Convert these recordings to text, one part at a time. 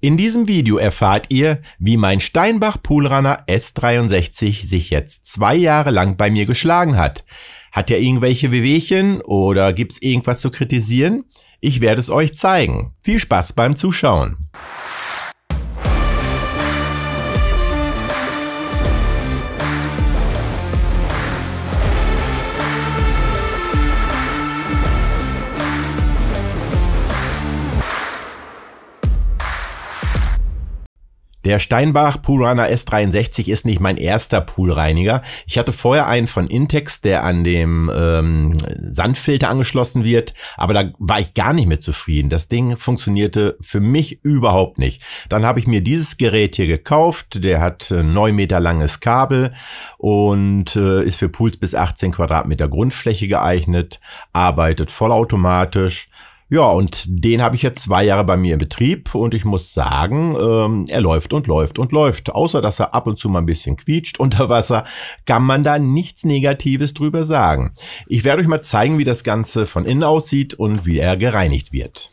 In diesem Video erfahrt ihr, wie mein Steinbach Poolrunner S63 sich jetzt zwei Jahre lang bei mir geschlagen hat. Hat er irgendwelche Wehwehchen oder gibt's irgendwas zu kritisieren? Ich werde es euch zeigen. Viel Spaß beim Zuschauen. Der Steinbach Poolrunner S63 ist nicht mein erster Poolreiniger. Ich hatte vorher einen von Intex, der an dem ähm, Sandfilter angeschlossen wird, aber da war ich gar nicht mit zufrieden. Das Ding funktionierte für mich überhaupt nicht. Dann habe ich mir dieses Gerät hier gekauft. Der hat äh, neun Meter langes Kabel und äh, ist für Pools bis 18 Quadratmeter Grundfläche geeignet, arbeitet vollautomatisch ja, und den habe ich jetzt zwei Jahre bei mir im Betrieb und ich muss sagen, ähm, er läuft und läuft und läuft. Außer dass er ab und zu mal ein bisschen quietscht unter Wasser, kann man da nichts Negatives drüber sagen. Ich werde euch mal zeigen, wie das Ganze von innen aussieht und wie er gereinigt wird.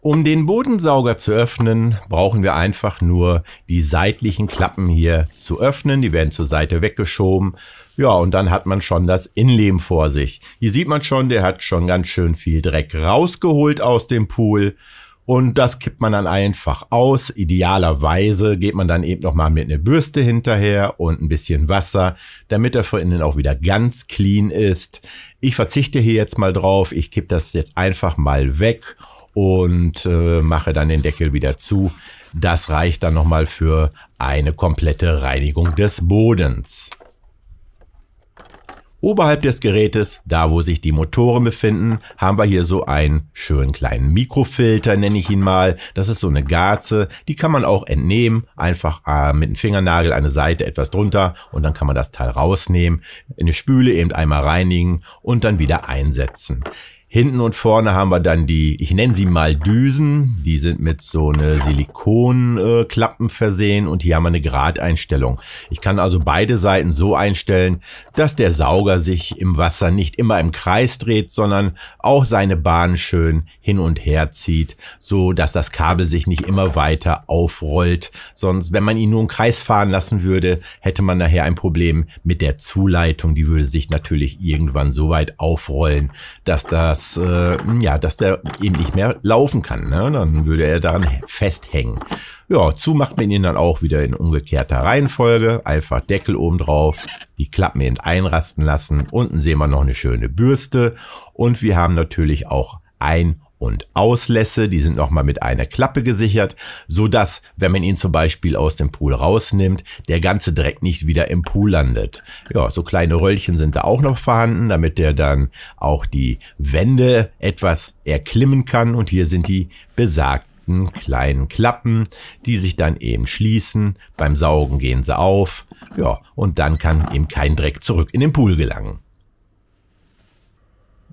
Um den Bodensauger zu öffnen, brauchen wir einfach nur die seitlichen Klappen hier zu öffnen. Die werden zur Seite weggeschoben. Ja, und dann hat man schon das Innenleben vor sich. Hier sieht man schon, der hat schon ganz schön viel Dreck rausgeholt aus dem Pool. Und das kippt man dann einfach aus. Idealerweise geht man dann eben nochmal mit einer Bürste hinterher und ein bisschen Wasser, damit er von innen auch wieder ganz clean ist. Ich verzichte hier jetzt mal drauf. Ich kipp das jetzt einfach mal weg und äh, mache dann den Deckel wieder zu. Das reicht dann nochmal für eine komplette Reinigung des Bodens. Oberhalb des Gerätes, da wo sich die Motoren befinden, haben wir hier so einen schönen kleinen Mikrofilter, nenne ich ihn mal. Das ist so eine Garze, die kann man auch entnehmen, einfach äh, mit dem Fingernagel eine Seite etwas drunter und dann kann man das Teil rausnehmen, in eine Spüle eben einmal reinigen und dann wieder einsetzen. Hinten und vorne haben wir dann die, ich nenne sie mal Düsen. Die sind mit so eine Silikonklappen versehen und hier haben wir eine Gradeinstellung. Ich kann also beide Seiten so einstellen, dass der Sauger sich im Wasser nicht immer im Kreis dreht, sondern auch seine Bahn schön hin und her zieht, so dass das Kabel sich nicht immer weiter aufrollt. Sonst, wenn man ihn nur im Kreis fahren lassen würde, hätte man nachher ein Problem mit der Zuleitung. Die würde sich natürlich irgendwann so weit aufrollen, dass das dass, äh, ja, dass der eben nicht mehr laufen kann. Ne? Dann würde er daran festhängen. Ja, zu macht man ihn dann auch wieder in umgekehrter Reihenfolge. Einfach Deckel oben drauf, die Klappen eben einrasten lassen. Unten sehen wir noch eine schöne Bürste. Und wir haben natürlich auch ein und Auslässe, die sind nochmal mit einer Klappe gesichert, so dass, wenn man ihn zum Beispiel aus dem Pool rausnimmt, der ganze Dreck nicht wieder im Pool landet. Ja, so kleine Röllchen sind da auch noch vorhanden, damit der dann auch die Wände etwas erklimmen kann und hier sind die besagten kleinen Klappen, die sich dann eben schließen, beim Saugen gehen sie auf, ja, und dann kann eben kein Dreck zurück in den Pool gelangen.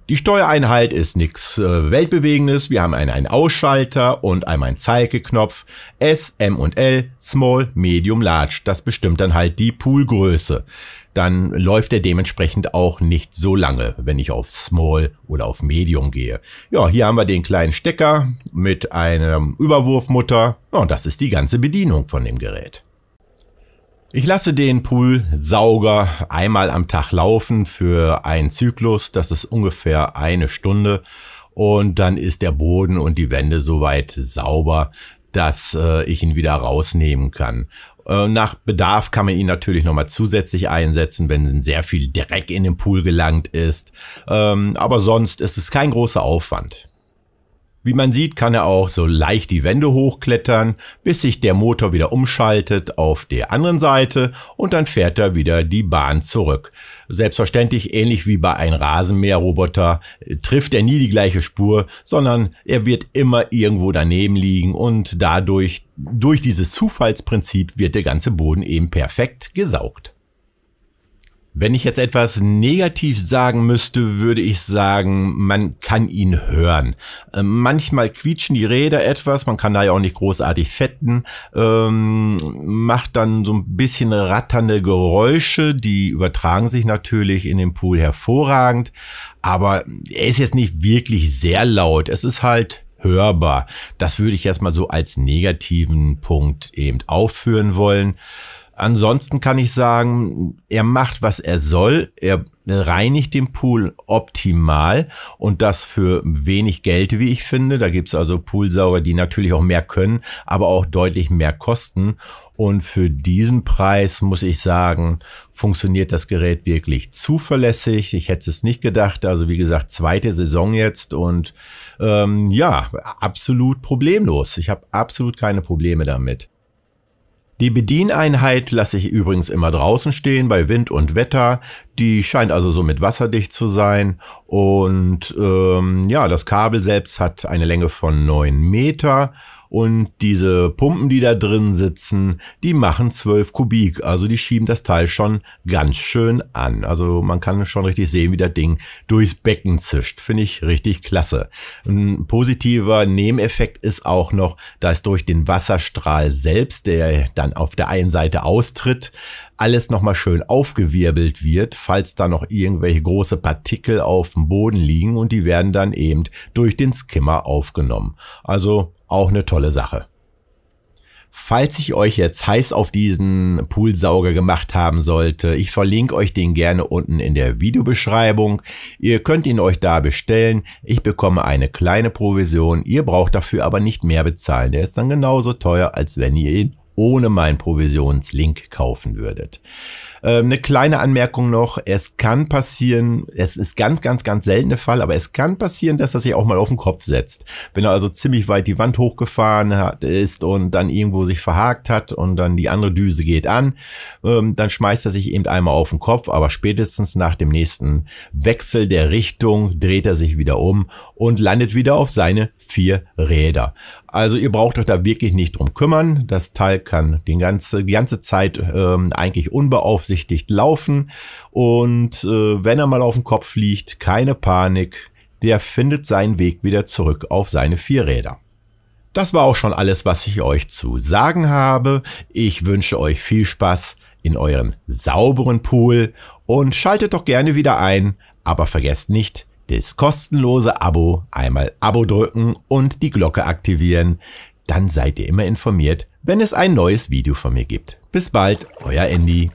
Die Steuereinheit ist nichts äh, Weltbewegendes. Wir haben einen, einen Ausschalter und einmal einen Zeigeknopf. S, M und L, Small, Medium, Large. Das bestimmt dann halt die Poolgröße. Dann läuft er dementsprechend auch nicht so lange, wenn ich auf Small oder auf Medium gehe. Ja, hier haben wir den kleinen Stecker mit einem Überwurfmutter. und das ist die ganze Bedienung von dem Gerät. Ich lasse den Poolsauger einmal am Tag laufen für einen Zyklus, das ist ungefähr eine Stunde und dann ist der Boden und die Wände soweit sauber, dass äh, ich ihn wieder rausnehmen kann. Äh, nach Bedarf kann man ihn natürlich nochmal zusätzlich einsetzen, wenn sehr viel Dreck in den Pool gelangt ist. Ähm, aber sonst ist es kein großer Aufwand. Wie man sieht, kann er auch so leicht die Wände hochklettern, bis sich der Motor wieder umschaltet auf der anderen Seite und dann fährt er wieder die Bahn zurück. Selbstverständlich, ähnlich wie bei einem Rasenmäherroboter, trifft er nie die gleiche Spur, sondern er wird immer irgendwo daneben liegen und dadurch, durch dieses Zufallsprinzip wird der ganze Boden eben perfekt gesaugt. Wenn ich jetzt etwas negativ sagen müsste, würde ich sagen, man kann ihn hören. Ähm, manchmal quietschen die Räder etwas, man kann da ja auch nicht großartig fetten, ähm, macht dann so ein bisschen ratternde Geräusche, die übertragen sich natürlich in dem Pool hervorragend, aber er ist jetzt nicht wirklich sehr laut. Es ist halt hörbar. Das würde ich erstmal so als negativen Punkt eben aufführen wollen. Ansonsten kann ich sagen, er macht, was er soll. Er reinigt den Pool optimal und das für wenig Geld, wie ich finde. Da gibt's also Poolsauger, die natürlich auch mehr können, aber auch deutlich mehr kosten. Und für diesen Preis muss ich sagen, funktioniert das Gerät wirklich zuverlässig. Ich hätte es nicht gedacht. Also wie gesagt, zweite Saison jetzt und ähm, ja, absolut problemlos. Ich habe absolut keine Probleme damit. Die Bedieneinheit lasse ich übrigens immer draußen stehen bei Wind und Wetter. Die scheint also somit wasserdicht zu sein. Und ähm, ja, das Kabel selbst hat eine Länge von 9 Meter und diese Pumpen, die da drin sitzen, die machen 12 Kubik. Also die schieben das Teil schon ganz schön an. Also man kann schon richtig sehen, wie das Ding durchs Becken zischt. Finde ich richtig klasse. Ein positiver Nebeneffekt ist auch noch, dass durch den Wasserstrahl selbst, der dann auf der einen Seite austritt, alles nochmal schön aufgewirbelt wird, falls da noch irgendwelche große Partikel auf dem Boden liegen und die werden dann eben durch den Skimmer aufgenommen. Also auch eine tolle Sache. Falls ich euch jetzt heiß auf diesen Poolsauger gemacht haben sollte, ich verlinke euch den gerne unten in der Videobeschreibung. Ihr könnt ihn euch da bestellen. Ich bekomme eine kleine Provision. Ihr braucht dafür aber nicht mehr bezahlen. Der ist dann genauso teuer, als wenn ihr ihn ohne meinen Provisionslink kaufen würdet. Ähm, eine kleine Anmerkung noch. Es kann passieren, es ist ganz, ganz, ganz selten der Fall, aber es kann passieren, dass er sich auch mal auf den Kopf setzt. Wenn er also ziemlich weit die Wand hochgefahren hat, ist und dann irgendwo sich verhakt hat und dann die andere Düse geht an, ähm, dann schmeißt er sich eben einmal auf den Kopf, aber spätestens nach dem nächsten Wechsel der Richtung dreht er sich wieder um und landet wieder auf seine vier Räder. Also ihr braucht euch da wirklich nicht drum kümmern. Das Teil kann die ganze, die ganze Zeit ähm, eigentlich unbeaufsichtigt beabsichtigt laufen. Und äh, wenn er mal auf den Kopf fliegt, keine Panik, der findet seinen Weg wieder zurück auf seine vier Räder. Das war auch schon alles, was ich euch zu sagen habe. Ich wünsche euch viel Spaß in euren sauberen Pool und schaltet doch gerne wieder ein, aber vergesst nicht, das kostenlose Abo einmal Abo drücken und die Glocke aktivieren, dann seid ihr immer informiert, wenn es ein neues Video von mir gibt. Bis bald, euer Andy.